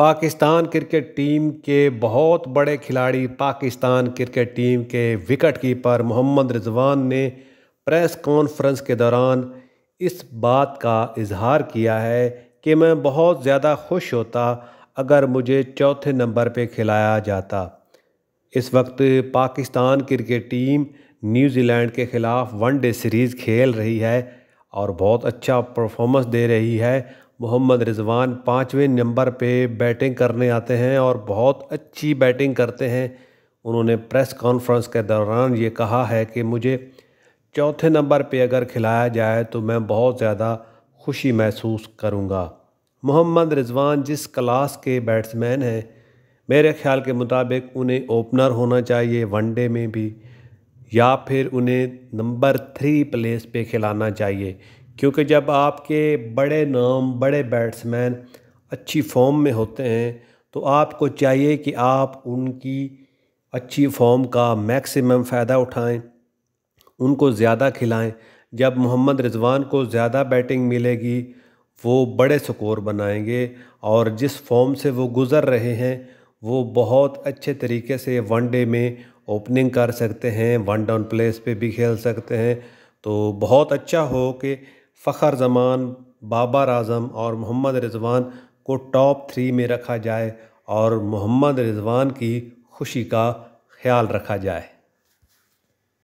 Pakistan cricket team के बहुत बड़े खिलाड़ी पाकिस्तान क्रिकेट टीम के विकेट कीपर मोहम्मद रिजवान ने प्रेस कॉन्फ्रेंस के दौरान इस बात का इजहार किया है कि मैं बहुत ज़्यादा खुश होता अगर मुझे चौथे नंबर पे खिलाया जाता इस वक्त पाकिस्तान क्रिकेट टीम न्यूजीलैंड के ख़िलाफ़ वनडे सीरीज़ खेल रही है और बहुत अच्छा परफॉर्मेंस दे रही है मोहम्मद रिजवान पाँचवें नंबर पे बैटिंग करने आते हैं और बहुत अच्छी बैटिंग करते हैं उन्होंने प्रेस कॉन्फ्रेंस के दौरान ये कहा है कि मुझे चौथे नंबर पे अगर खिलाया जाए तो मैं बहुत ज़्यादा खुशी महसूस करूँगा मोहम्मद रिजवान जिस क्लास के बैट्समैन हैं मेरे ख्याल के मुताबिक उन्हें ओपनर होना चाहिए वनडे में भी या फिर उन्हें नंबर थ्री प्लेस पे खिलाना चाहिए क्योंकि जब आपके बड़े नाम बड़े बैट्समैन अच्छी फॉर्म में होते हैं तो आपको चाहिए कि आप उनकी अच्छी फॉर्म का मैक्सिमम फ़ायदा उठाएं उनको ज़्यादा खिलाएं जब मोहम्मद रिजवान को ज़्यादा बैटिंग मिलेगी वो बड़े स्कोर बनाएंगे और जिस फॉर्म से वो गुज़र रहे हैं वो बहुत अच्छे तरीके से वनडे में ओपनिंग कर सकते हैं वन डाउन प्लेस पे भी खेल सकते हैं तो बहुत अच्छा हो कि फ़खर ज़मान बाबर आज़म और मोहम्मद रिजवान को टॉप थ्री में रखा जाए और मोहम्मद रिजवान की खुशी का ख्याल रखा जाए